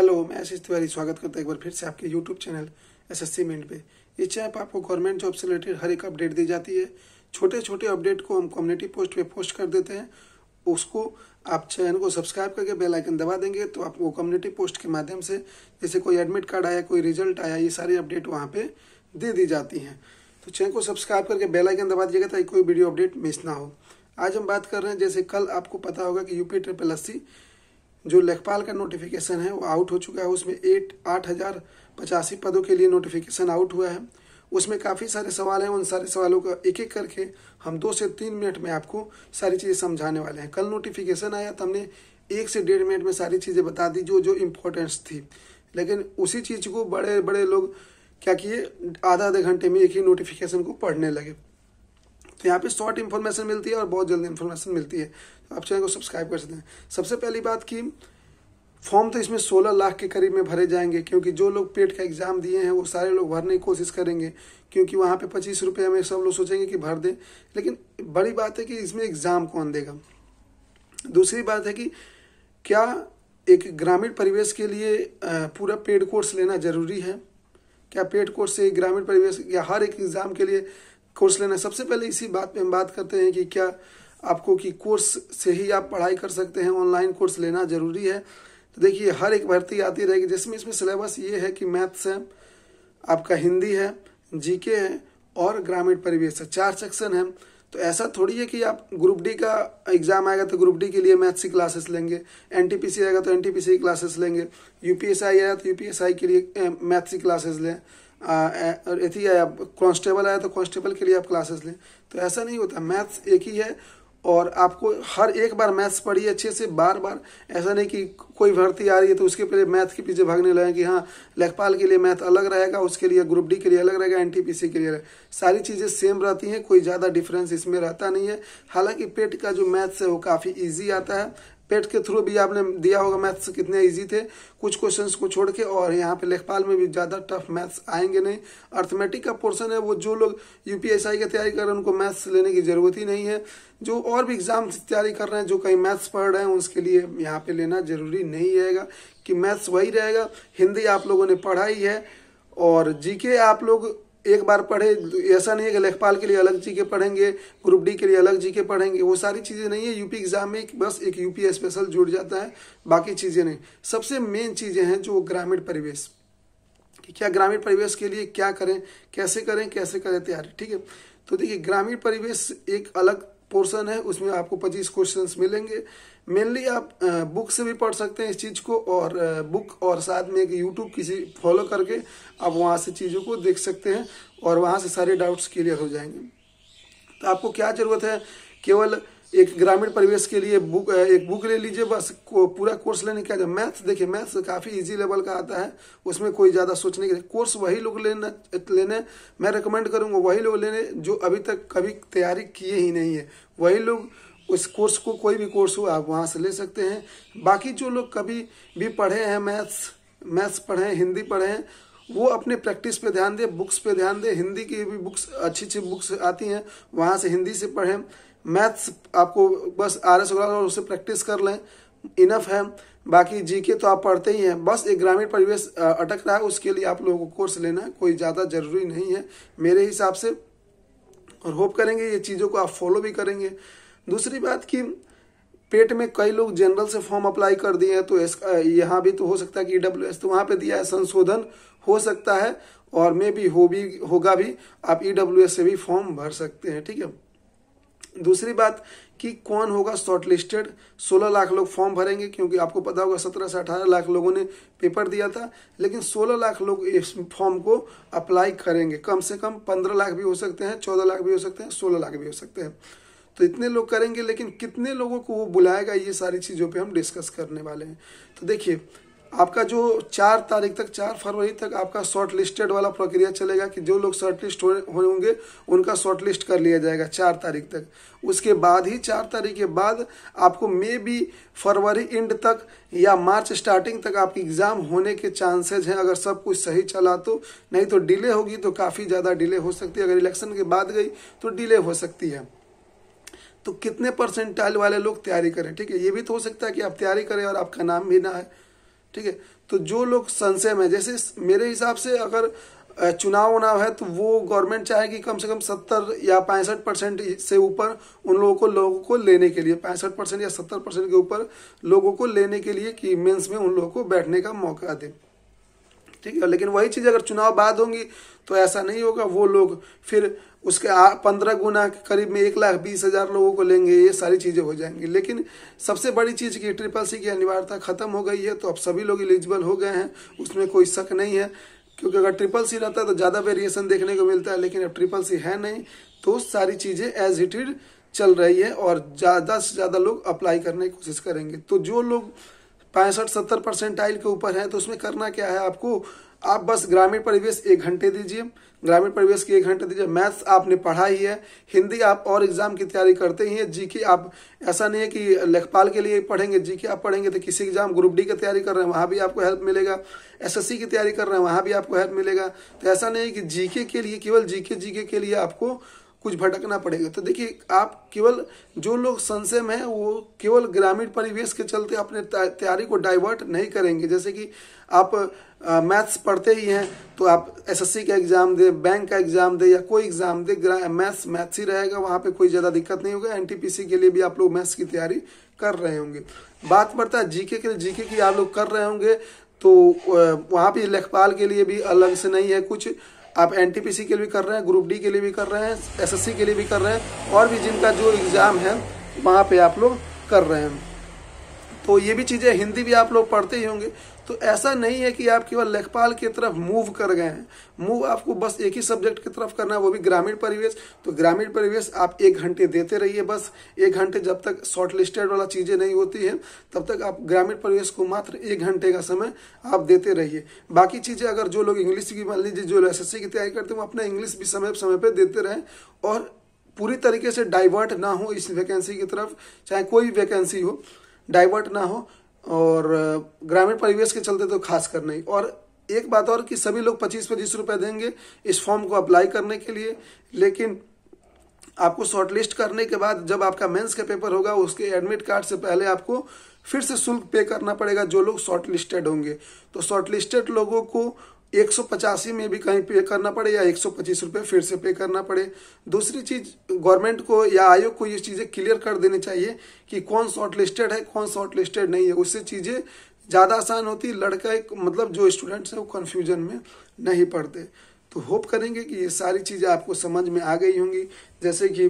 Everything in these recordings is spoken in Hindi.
हेलो मैं आशीष तिवारी स्वागत करता हूँ एक बार फिर से आपके YouTube channel S S minute पे इस चैप आपको गवर्नमेंट जॉब से रिलेटेड हर एक अपडेट दी जाती है छोटे छोटे अपडेट को हम कम्युनिटी पोस्ट पे पोस्ट कर देते हैं उसको आप चैनल को सब्सक्राइब करके बेल आइकन दबा देंगे तो आपको कम्युनिटी पोस्ट के माध्यम से जैसे कोई एडमिट कार्ड आया कोई रिजल्ट आया ये सारी अपडेट वहाँ पर दे दी जाती हैं तो चैनल को सब्सक्राइब करके बेलाइकन दबा दीजिएगा ताकि कोई वीडियो अपडेट मिस ना हो आज हम बात कर रहे हैं जैसे कल आपको पता होगा कि यूपी ट्रिपल अस्सी जो लेखपाल का नोटिफिकेशन है वो आउट हो चुका है उसमें एट आठ हज़ार पचासी पदों के लिए नोटिफिकेशन आउट हुआ है उसमें काफ़ी सारे सवाल हैं उन सारे सवालों का एक एक करके हम दो से तीन मिनट में आपको सारी चीज़ें समझाने वाले हैं कल नोटिफिकेशन आया तो हमने एक से डेढ़ मिनट में सारी चीज़ें बता दी जो जो इम्पोर्टेंस थी लेकिन उसी चीज़ को बड़े बड़े लोग क्या किए आधा आधे घंटे में एक ही नोटिफिकेशन को पढ़ने लगे तो यहाँ पे शॉर्ट इन्फॉर्मेशन मिलती है और बहुत जल्दी इन्फॉर्मेशन मिलती है तो आप चैनल को सब्सक्राइब कर सकते हैं सबसे पहली बात कि फॉर्म तो इसमें 16 लाख के करीब में भरे जाएंगे क्योंकि जो लोग पेट का एग्ज़ाम दिए हैं वो सारे लोग भरने की कोशिश करेंगे क्योंकि वहाँ पे पच्चीस रुपये में सब लोग सोचेंगे कि भर दें लेकिन बड़ी बात है कि इसमें एग्ज़ाम कौन देगा दूसरी बात है कि क्या एक ग्रामीण परिवेश के लिए पूरा पेड कोर्स लेना जरूरी है क्या पेड कोर्स से ग्रामीण परिवेश या हर एक एग्ज़ाम के लिए कोर्स लेना है सबसे पहले इसी बात पे हम बात करते हैं कि क्या आपको कि कोर्स से ही आप पढ़ाई कर सकते हैं ऑनलाइन कोर्स लेना जरूरी है तो देखिए हर एक भर्ती आती रहेगी जिसमें इसमें सिलेबस ये है कि मैथ्स है आपका हिंदी है जीके है और ग्रामीण परिवेश है चार सेक्शन है तो ऐसा थोड़ी है कि आप ग्रुप डी का एग्जाम आएगा तो ग्रुप डी के लिए मैथ्स की क्लासेस लेंगे एनटीपीसी आएगा तो एनटीपीसी की क्लासेस लेंगे यूपीएसआई आएगा तो यूपीएसआई के लिए मैथ्स की क्लासेस लें यदि कॉन्स्टेबल आया तो कॉन्स्टेबल के लिए आप क्लासेस लें तो ऐसा नहीं होता मैथ्स एक ही है और आपको हर एक बार मैथ्स पढ़िए अच्छे से बार बार ऐसा नहीं कि कोई भर्ती आ रही है तो उसके पहले मैथ के पीछे भागने लगे कि हाँ लेखपाल के लिए मैथ अलग रहेगा उसके लिए ग्रुप डी के लिए अलग रहेगा एनटीपीसी के लिए सारी चीज़ें सेम रहती हैं कोई ज़्यादा डिफरेंस इसमें रहता नहीं है हालांकि पेट का जो मैथ्स है वो काफ़ी ईजी आता है पेट के थ्रू भी आपने दिया होगा मैथ्स कितने इजी थे कुछ क्वेश्चंस को छोड़ के और यहाँ पे लेखपाल में भी ज़्यादा टफ मैथ्स आएंगे नहीं अर्थमेटिक का पोर्सन है वो जो लोग यूपीएसआई की तैयारी कर रहे हैं उनको मैथ्स लेने की ज़रूरत ही नहीं है जो और भी एग्जाम तैयारी कर रहे हैं जो कहीं मैथ्स पढ़ रहे हैं उसके लिए यहाँ पे लेना जरूरी नहीं रहेगा कि मैथ्स वही रहेगा हिंदी आप लोगों ने पढ़ा ही है और जीके आप लोग एक बार पढ़े ऐसा नहीं है कि लेखपाल के लिए अलग जी के पढ़ेंगे ग्रुप डी के लिए अलग जी के पढ़ेंगे वो सारी चीज़ें नहीं है यूपी एग्जाम में बस एक यूपी स्पेशल जुड़ जाता है बाकी चीज़ें नहीं सबसे मेन चीज़ें हैं जो ग्रामीण परिवेश कि क्या ग्रामीण परिवेश के लिए क्या करें कैसे करें कैसे करें तैयारी ठीक है तो देखिए ग्रामीण परिवेश एक अलग पोर्शन है उसमें आपको पच्चीस क्वेश्चन मिलेंगे मेनली आप बुक से भी पढ़ सकते हैं इस चीज़ को और बुक और साथ में एक यूट्यूब किसी फॉलो करके आप वहाँ से चीज़ों को देख सकते हैं और वहाँ से सारे डाउट्स क्लियर हो जाएंगे तो आपको क्या ज़रूरत है केवल एक ग्रामीण परिवेश के लिए बुक एक बुक ले लीजिए बस को, पूरा कोर्स लेने का मैथ देखिए मैथ्स काफ़ी इजी लेवल का आता है उसमें कोई ज़्यादा सोचने के कोर्स वही लोग लेना लेने मैं रिकमेंड करूँगा वही लोग लेने जो अभी तक कभी तैयारी किए ही नहीं है वही लोग उस कोर्स को कोई भी कोर्स हो आप वहाँ से ले सकते हैं बाकी जो लोग कभी भी पढ़े हैं मैथ्स मैथ्स पढ़े हैं हिंदी पढ़े हैं वो अपने प्रैक्टिस पे ध्यान दें बुक्स पे ध्यान दें हिंदी की भी बुक्स अच्छी अच्छी बुक्स आती हैं वहाँ से हिंदी से पढ़ें मैथ्स आपको बस आर एस और उससे प्रैक्टिस कर लें इनफ है बाकी जीके तो आप पढ़ते ही हैं बस एक ग्रामीण परिवेश अटक रहा है उसके लिए आप लोगों को कोर्स लेना कोई ज़्यादा ज़रूरी नहीं है मेरे हिसाब से और होप करेंगे ये चीज़ों को आप फॉलो भी करेंगे दूसरी बात कि पेट में कई लोग जनरल से फॉर्म अप्लाई कर दिए हैं तो यहाँ भी तो हो सकता है कि ई e तो वहाँ पे दिया है संशोधन हो सकता है और मे भी हो भी होगा भी आप ई e से भी फॉर्म भर सकते हैं ठीक है दूसरी बात कि कौन होगा शॉर्ट लिस्टेड सोलह लाख लोग फॉर्म भरेंगे क्योंकि आपको पता होगा सत्रह से अठारह लाख लोगों ने पेपर दिया था लेकिन सोलह लाख लोग इस फॉर्म को अप्लाई करेंगे कम से कम पंद्रह लाख भी हो सकते हैं चौदह लाख भी हो सकते हैं सोलह लाख भी हो सकते हैं तो इतने लोग करेंगे लेकिन कितने लोगों को वो बुलाएगा ये सारी चीज़ों पे हम डिस्कस करने वाले हैं तो देखिए आपका जो चार तारीख तक चार फरवरी तक आपका शॉर्ट लिस्टेड वाला प्रक्रिया चलेगा कि जो लोग शॉर्ट लिस्ट होंगे उनका शॉर्ट लिस्ट कर लिया जाएगा चार तारीख तक उसके बाद ही चार तारीख के बाद आपको मे बी फरवरी एंड तक या मार्च स्टार्टिंग तक आपकी एग्ज़ाम होने के चांसेज हैं अगर सब कुछ सही चला तो नहीं तो डिले होगी तो काफ़ी ज़्यादा डिले हो सकती है अगर इलेक्शन के बाद गई तो डिले हो सकती है तो कितने परसेंटाइल वाले लोग तैयारी करें ठीक है ये भी तो हो सकता है कि आप तैयारी करें और आपका नाम भी ना है ठीक है तो जो लोग संशय में जैसे मेरे हिसाब से अगर चुनाव उनाव है तो वो गवर्नमेंट चाहेगी कम से कम सत्तर या पैंसठ परसेंट से ऊपर उन लोगों को लोगों को लेने के लिए पैंसठ परसेंट या सत्तर परसेंट के ऊपर लोगों को लेने के लिए कि मेंस में उन लोगों को बैठने का मौका दें ठीक है लेकिन वही चीज़ अगर चुनाव बाद होंगी तो ऐसा नहीं होगा वो लोग फिर उसके पंद्रह गुना के करीब में एक लाख बीस हज़ार लोगों को लेंगे ये सारी चीज़ें हो जाएंगी लेकिन सबसे बड़ी चीज़ कि ट्रिपल सी की अनिवार्यता खत्म हो गई है तो अब सभी लोग एलिजिबल हो गए हैं उसमें कोई शक नहीं है क्योंकि अगर ट्रिपल सी रहता तो ज़्यादा वेरिएशन देखने को मिलता है लेकिन अब ट्रिपल सी है नहीं तो सारी चीज़ें एज इट इज चल रही है और ज़्यादा से ज़्यादा लोग अप्लाई करने की कोशिश करेंगे तो जो लोग पैंसठ सत्तर परसेंटाइल के ऊपर है तो उसमें करना क्या है आपको आप बस ग्रामीण परिवेश एक घंटे दीजिए ग्रामीण परिवेश की एक घंटे दीजिए मैथ्स आपने पढ़ा ही है हिंदी आप और एग्जाम की तैयारी करते ही हैं जीके आप ऐसा नहीं है कि लेखपाल के लिए पढ़ेंगे जीके आप पढ़ेंगे तो किसी एग्जाम ग्रुप डी की तैयारी कर रहे हैं वहाँ भी आपको हेल्प मिलेगा एसएससी की तैयारी कर रहे हैं वहाँ भी आपको हेल्प मिलेगा तो ऐसा नहीं है कि जीके के लिए केवल जीके जीके के लिए आपको कुछ भटकना पड़ेगा तो देखिए आप केवल जो लोग संशय में हैं वो केवल ग्रामीण परिवेश के चलते अपने तैयारी को डाइवर्ट नहीं करेंगे जैसे कि आप मैथ्स पढ़ते ही हैं तो आप एसएससी का एग्ज़ाम दें बैंक का एग्ज़ाम दें या कोई एग्ज़ाम दे मैथ्स मैथ्स ही रहेगा वहाँ पे कोई ज़्यादा दिक्कत नहीं होगा एनटीपीसी के लिए भी आप लोग मैथ्स की तैयारी कर रहे होंगे बात पड़ता है जीके के लिए जीके की आप लोग कर रहे होंगे तो वहाँ पे लेखपाल के लिए भी अलग से नहीं है कुछ आप एन के लिए भी कर रहे हैं ग्रुप डी के लिए भी कर रहे हैं एसएससी के लिए भी कर रहे हैं और भी जिनका जो एग्ज़ाम है वहाँ पे आप लोग कर रहे हैं तो ये भी चीज़ें हिंदी भी आप लोग पढ़ते ही होंगे तो ऐसा नहीं है कि आप केवल लेखपाल की तरफ मूव कर गए हैं मूव आपको बस एक ही सब्जेक्ट की तरफ करना है वो भी ग्रामीण परिवेश तो ग्रामीण परिवेश आप एक घंटे देते रहिए बस एक घंटे जब तक शॉर्ट लिस्टेड वाला चीज़ें नहीं होती है तब तक आप ग्रामीण परिवेश को मात्र एक घंटे का समय आप देते रहिए बाकी चीज़ें अगर जो लोग इंग्लिश की मान लीजिए जो एस की तैयारी करते हैं वो अपना इंग्लिश भी समय समय पर देते रहें और पूरी तरीके से डाइवर्ट ना हो इस वैकेंसी की तरफ चाहे कोई वैकेंसी हो डाइवर्ट ना हो और ग्रामीण परिवेश के चलते तो खास कर नहीं और एक बात और कि सभी लोग पच्चीस पच्चीस रुपए देंगे इस फॉर्म को अप्लाई करने के लिए लेकिन आपको शॉर्टलिस्ट करने के बाद जब आपका मेंस का पेपर होगा उसके एडमिट कार्ड से पहले आपको फिर से शुल्क पे करना पड़ेगा जो लोग शॉर्टलिस्टेड होंगे तो शॉर्टलिस्टेड लोगों को एक में भी कहीं पे करना पड़े या एक रुपये फिर से पे करना पड़े दूसरी चीज गवर्नमेंट को या आयोग को ये चीज़ें क्लियर कर देनी चाहिए कि कौन शॉर्ट लिस्टेड है कौन शॉर्ट लिस्टेड नहीं है उससे चीज़ें ज़्यादा आसान होती लड़का एक मतलब जो स्टूडेंट्स हैं वो कन्फ्यूजन में नहीं पड़ते तो होप करेंगे कि ये सारी चीज़ें आपको समझ में आ गई होंगी जैसे कि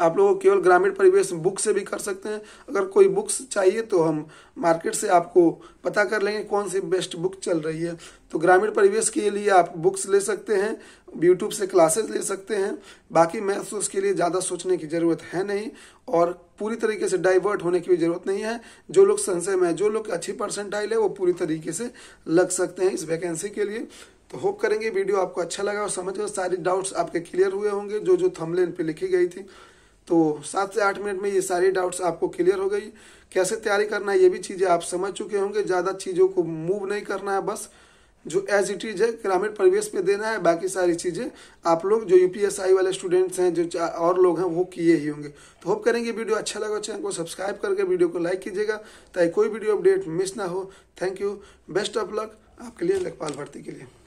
आप लोग केवल ग्रामीण परिवेश बुक से भी कर सकते हैं अगर कोई बुक्स चाहिए तो हम मार्केट से आपको पता कर लेंगे कौन सी बेस्ट बुक चल रही है तो ग्रामीण परिवेश के लिए आप बुक्स ले सकते हैं यूट्यूब से क्लासेस ले सकते हैं बाकी तो उसके लिए ज़्यादा सोचने की ज़रूरत है नहीं और पूरी तरीके से डाइवर्ट होने की भी ज़रूरत नहीं है जो लोग संशय में जो लोग अच्छी परसेंटाइल है वो पूरी तरीके से लग सकते हैं इस वैकेंसी के लिए तो होप करेंगे वीडियो आपको अच्छा लगा और समझ गए सारे डाउट्स आपके क्लियर हुए होंगे जो जो थमलेन पे लिखी गई थी तो सात से आठ मिनट में ये सारी डाउट्स आपको क्लियर हो गई कैसे तैयारी करना है ये भी चीज़ें आप समझ चुके होंगे ज़्यादा चीज़ों को मूव नहीं करना है बस जो एज इट इज है ग्रामीण परिवेश में देना है बाकी सारी चीज़ें आप लोग जो यू वाले स्टूडेंट्स हैं जो और लोग हैं वो किए ही होंगे तो होप करेंगे वीडियो अच्छा लगा चैनल को सब्सक्राइब करके वीडियो को लाइक कीजिएगा ताकि कोई वीडियो अपडेट मिस ना हो thank you best of luck आपके लिए लखपाल भर्ती के लिए